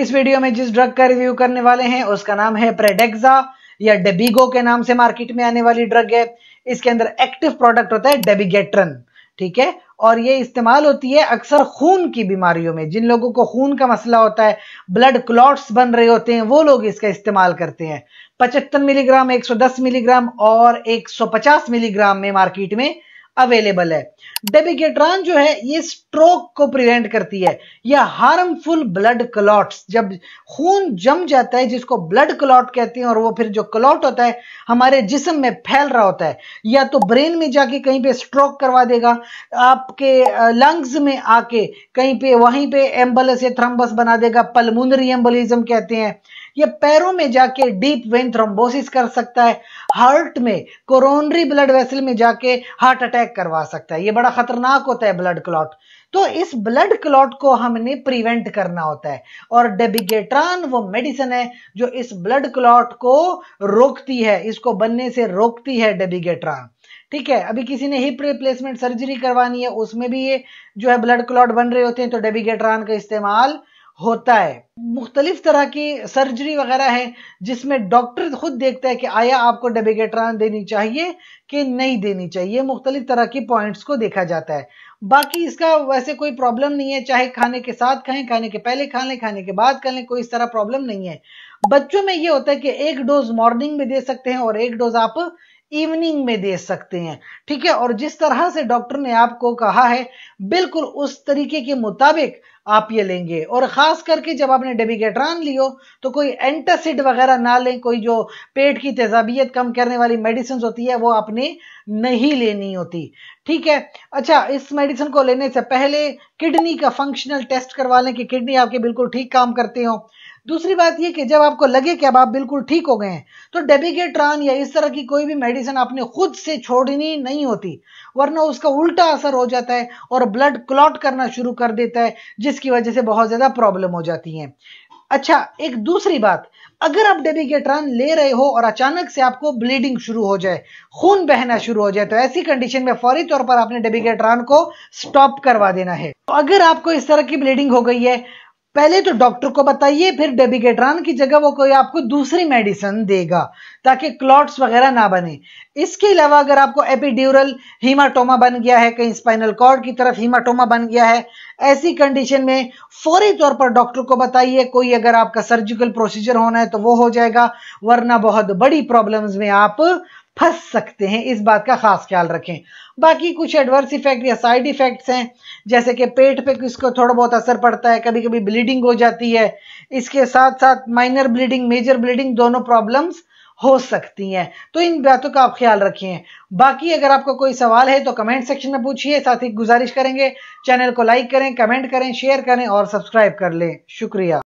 इस वीडियो में जिस ड्रग का रिव्यू करने वाले हैं उसका नाम है प्रेडेक्सा या डेबिगो के नाम से मार्केट में आने वाली ड्रग है इसके अंदर एक्टिव प्रोडक्ट होता है डेबिगेट्रन ठीक है और ये इस्तेमाल होती है अक्सर खून की बीमारियों में जिन लोगों को खून का मसला होता है ब्लड क्लॉट्स बन रहे होते हैं वो लोग इसका इस्तेमाल करते हैं पचहत्तर मिलीग्राम 110 मिलीग्राम और 150 मिलीग्राम में मार्केट में अवेलेबल है डेबिकेट्रॉन जो है ये स्ट्रोक को प्रिवेंट करती है या हार्मफुल ब्लड क्लॉट्स जब खून जम जाता है जिसको ब्लड क्लॉट कहते हैं और वो फिर जो क्लॉट होता है हमारे जिसम में फैल रहा होता है या तो ब्रेन में जाके कहीं पे स्ट्रोक करवा देगा आपके लंग्स में आके कहीं पे वहीं पे एम्बलस या थ्रम्बस बना देगा पलमुनरी एम्बलिज्म कहते हैं ये पैरों में जाके डीप वेन थ्रोम्बोसिस कर सकता है हार्ट में कोरोनरी ब्लड वेसल में जाके हार्ट अटैक करवा सकता है ये बड़ा खतरनाक होता है ब्लड क्लॉट तो इस ब्लड क्लॉट को हमने प्रिवेंट करना होता है और डेबिगेट्रान वो मेडिसिन है जो इस ब्लड क्लॉट को रोकती है इसको बनने से रोकती है डेबिगेट्रान ठीक है अभी किसी ने हिप रिप्लेसमेंट सर्जरी करवानी है उसमें भी ये जो है ब्लड क्लॉट बन रहे होते हैं तो डेबिगेट्रान का इस्तेमाल होता है मुख्तलिफ तरह की सर्जरी वगैरह है जिसमें डॉक्टर खुद देखता है कि आया आपको डेबेगेट्रान देनी चाहिए कि नहीं देनी चाहिए मुख्तलिफ तरह की पॉइंट्स को देखा जाता है बाकी इसका वैसे कोई प्रॉब्लम नहीं है चाहे खाने के साथ खाएं खाने के पहले खा लें खाने के बाद कर लें कोई इस तरह प्रॉब्लम नहीं है बच्चों में ये होता है कि एक डोज मॉर्निंग में दे सकते हैं और एक डोज आप इवनिंग में दे सकते हैं ठीक है और जिस तरह से डॉक्टर ने आपको कहा है बिल्कुल उस तरीके के मुताबिक आप ये लेंगे और ख़ास करके जब आपने डेबिगेट्रान लियो तो कोई एंटासिड वगैरह ना लें कोई जो पेट की तेजाबियत कम करने वाली मेडिसिन होती है वो आपने नहीं लेनी होती ठीक है अच्छा इस मेडिसिन को लेने से पहले किडनी का फंक्शनल टेस्ट करवा लें कि किडनी आपके बिल्कुल ठीक काम करते हो दूसरी बात यह कि जब आपको लगे कि अब आप बिल्कुल ठीक हो गए हैं तो डेबिकेट्रॉन या इस तरह की कोई भी मेडिसिन आपने खुद से छोड़नी नहीं होती वरना उसका उल्टा असर हो जाता है और ब्लड क्लॉट करना शुरू कर देता है जिसकी वजह से बहुत ज़्यादा प्रॉब्लम हो जाती है अच्छा एक दूसरी बात अगर आप डेबिकेट्रॉन ले रहे हो और अचानक से आपको ब्लीडिंग शुरू हो जाए खून बहना शुरू हो जाए तो ऐसी कंडीशन में फौरी तौर पर आपने डेबिकेट्रॉन को स्टॉप करवा देना है तो अगर आपको इस तरह की ब्लीडिंग हो गई है पहले तो डॉक्टर को बताइए फिर डेबिगेट्रान की जगह वो कोई आपको दूसरी मेडिसिन देगा ताकि क्लॉट्स वगैरह ना बने इसके अलावा अगर आपको एपिड्यूरल हीमाटोमा बन गया है कहीं स्पाइनल कॉर्ड की तरफ हीमाटोमा बन गया है ऐसी कंडीशन में फौरी तौर पर डॉक्टर को बताइए कोई अगर आपका सर्जिकल प्रोसीजर होना है तो वो हो जाएगा वरना बहुत बड़ी प्रॉब्लम्स में आप फंस सकते हैं इस बात का खास ख्याल रखें बाकी कुछ एडवर्स इफेक्ट या साइड इफेक्ट्स हैं जैसे कि पेट पे किसको थोड़ा बहुत असर पड़ता है कभी कभी ब्लीडिंग हो जाती है इसके साथ साथ माइनर ब्लीडिंग मेजर ब्लीडिंग दोनों प्रॉब्लम्स हो सकती हैं तो इन बातों का आप ख्याल रखिए बाकी अगर आपको कोई सवाल है तो कमेंट सेक्शन में पूछिए साथ ही गुजारिश करेंगे चैनल को लाइक करें कमेंट करें शेयर करें और सब्सक्राइब कर लें शुक्रिया